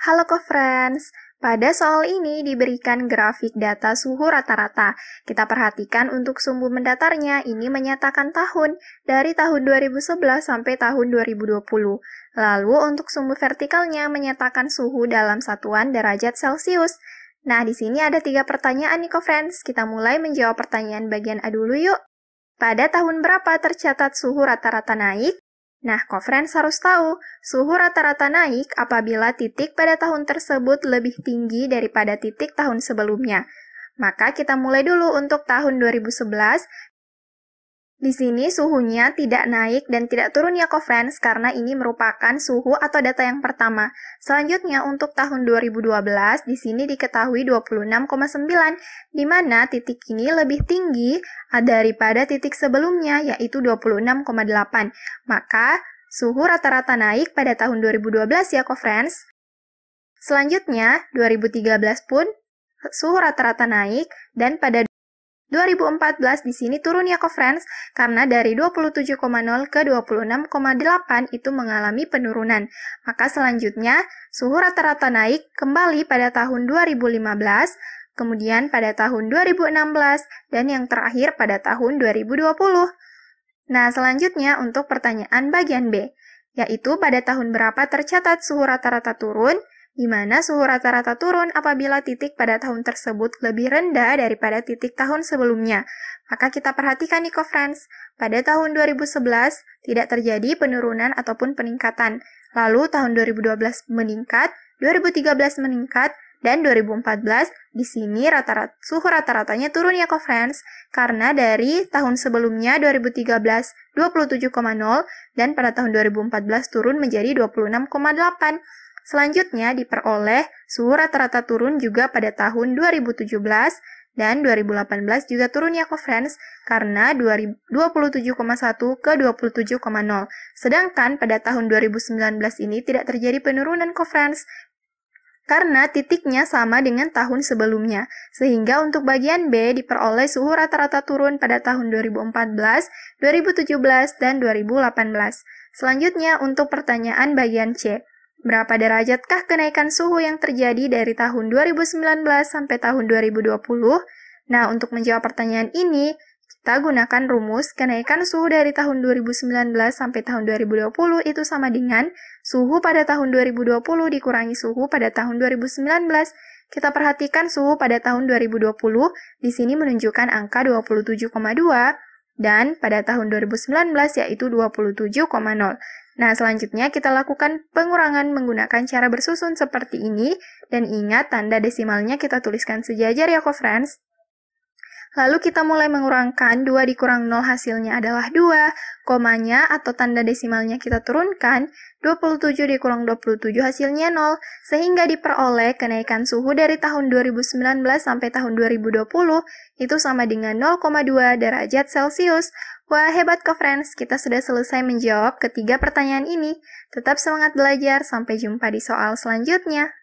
Halo ke friends pada soal ini diberikan grafik data suhu rata-rata. Kita perhatikan untuk sumbu mendatarnya, ini menyatakan tahun dari tahun 2011 sampai tahun 2020. Lalu untuk sumbu vertikalnya menyatakan suhu dalam satuan derajat Celcius. Nah, di sini ada tiga pertanyaan nih friends Kita mulai menjawab pertanyaan bagian A dulu yuk. Pada tahun berapa tercatat suhu rata-rata naik? Nah, Conference harus tahu, suhu rata-rata naik apabila titik pada tahun tersebut lebih tinggi daripada titik tahun sebelumnya. Maka kita mulai dulu untuk tahun 2011 di sini suhunya tidak naik dan tidak turun ya friends karena ini merupakan suhu atau data yang pertama. Selanjutnya untuk tahun 2012 di sini diketahui 26,9 di mana titik ini lebih tinggi ah, daripada titik sebelumnya yaitu 26,8. Maka suhu rata-rata naik pada tahun 2012 ya friends. Selanjutnya 2013 pun suhu rata-rata naik dan pada 2014 di sini turun ya ke friends karena dari 27,0 ke 26,8 itu mengalami penurunan. Maka selanjutnya suhu rata-rata naik kembali pada tahun 2015, kemudian pada tahun 2016 dan yang terakhir pada tahun 2020. Nah, selanjutnya untuk pertanyaan bagian B, yaitu pada tahun berapa tercatat suhu rata-rata turun? di mana suhu rata-rata turun apabila titik pada tahun tersebut lebih rendah daripada titik tahun sebelumnya. Maka kita perhatikan nih, friends, pada tahun 2011 tidak terjadi penurunan ataupun peningkatan. Lalu tahun 2012 meningkat, 2013 meningkat, dan 2014 di sini rata-rata suhu rata-ratanya turun ya friends karena dari tahun sebelumnya 2013 27,0 dan pada tahun 2014 turun menjadi 26,8 Selanjutnya diperoleh suhu rata-rata turun juga pada tahun 2017 dan 2018 juga turunnya friends karena 27,1 ke 27,0. Sedangkan pada tahun 2019 ini tidak terjadi penurunan friends karena titiknya sama dengan tahun sebelumnya. Sehingga untuk bagian B diperoleh suhu rata-rata turun pada tahun 2014, 2017, dan 2018. Selanjutnya untuk pertanyaan bagian C. Berapa derajatkah kenaikan suhu yang terjadi dari tahun 2019 sampai tahun 2020? Nah, untuk menjawab pertanyaan ini, kita gunakan rumus kenaikan suhu dari tahun 2019 sampai tahun 2020 itu sama dengan suhu pada tahun 2020 dikurangi suhu pada tahun 2019. Kita perhatikan suhu pada tahun 2020 di sini menunjukkan angka 27,2 dan pada tahun 2019 yaitu 27,0. Nah, selanjutnya kita lakukan pengurangan menggunakan cara bersusun seperti ini, dan ingat tanda desimalnya kita tuliskan sejajar ya, co-friends. Lalu kita mulai mengurangkan 2 dikurang 0 hasilnya adalah 2, komanya atau tanda desimalnya kita turunkan, 27 dikurang 27 hasilnya 0, sehingga diperoleh kenaikan suhu dari tahun 2019 sampai tahun 2020 itu sama dengan 0,2 derajat Celcius. Wah hebat ke friends, kita sudah selesai menjawab ketiga pertanyaan ini. Tetap semangat belajar, sampai jumpa di soal selanjutnya.